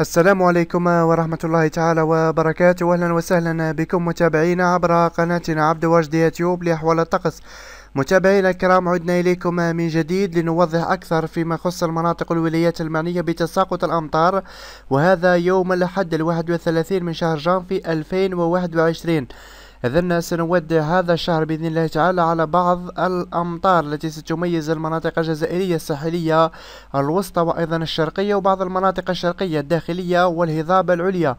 السلام عليكم ورحمة الله تعالى وبركاته أهلا وسهلا بكم متابعينا عبر قناتنا عبد واجد يوتيوب لأحوال الطقس متابعينا الكرام عدنا إليكم من جديد لنوضح أكثر فيما يخص المناطق والولايات المعنية بتساقط الأمطار وهذا يوم الأحد الواحد والثلاثين من شهر جانفي في 2021 إذن سنود هذا الشهر بإذن الله تعالى على بعض الأمطار التي ستميز المناطق الجزائرية الساحلية الوسطى وأيضا الشرقية وبعض المناطق الشرقية الداخلية والهضاب العليا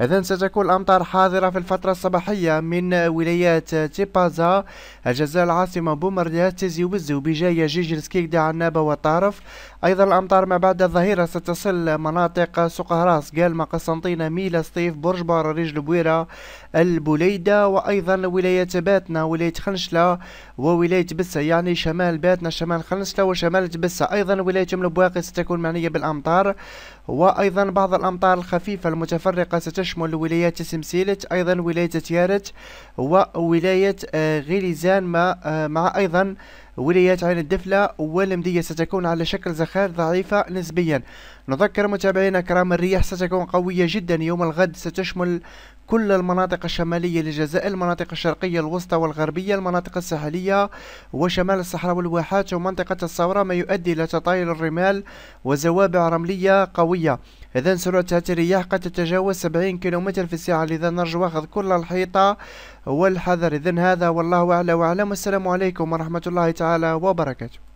إذن ستكون الأمطار حاضرة في الفترة الصباحية من ولايات تيبازا الجزائر العاصمة بومرداس تيزي وزو بجاية جيجل سكيكدا عنابة وطارف أيضا الأمطار ما بعد الظهيرة ستصل مناطق سقهراس قالما قسنطينة ميلا سطيف برج بار رجل بويرة البوليدة وأيضا ولاية باتنا ولاية خنشلة وولاية بسة يعني شمال باتنا شمال خنشلة وشمال تبسة أيضا ولاية ملبواقي ستكون معنية بالأمطار وأيضا بعض الأمطار الخفيفة المتفرقة ستشمل ولايه سمسيلت أيضا ولاية تيارت وولاية آه، غليزان مع, آه، مع أيضا ولايات عين الدفلة والمدية ستكون على شكل زخار ضعيفة نسبيا نذكر متابعينا كرام الرياح ستكون قوية جدا يوم الغد ستشمل كل المناطق الشمالية للجزائر المناطق الشرقية الوسطى والغربية المناطق الساحلية وشمال الصحراء والواحات ومنطقة الصورة ما يؤدي إلى تطاير الرمال وزوابع رملية قوية إذا سرعة هذه الرياح قد تتجاوز 70 كم في الساعة لذا نرجو أخذ كل الحيطة والحذر إذا هذا والله أعلى وأعلم والسلام عليكم ورحمة الله تعالى وبركاته